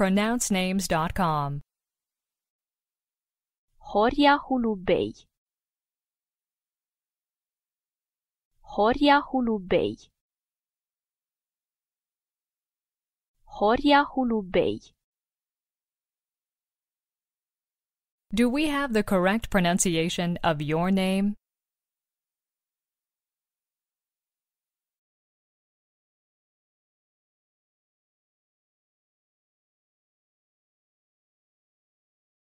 pronouncenames.com. Horia Hulubei. Horia Hulubei. Horia Hulubei. Do we have the correct pronunciation of your name?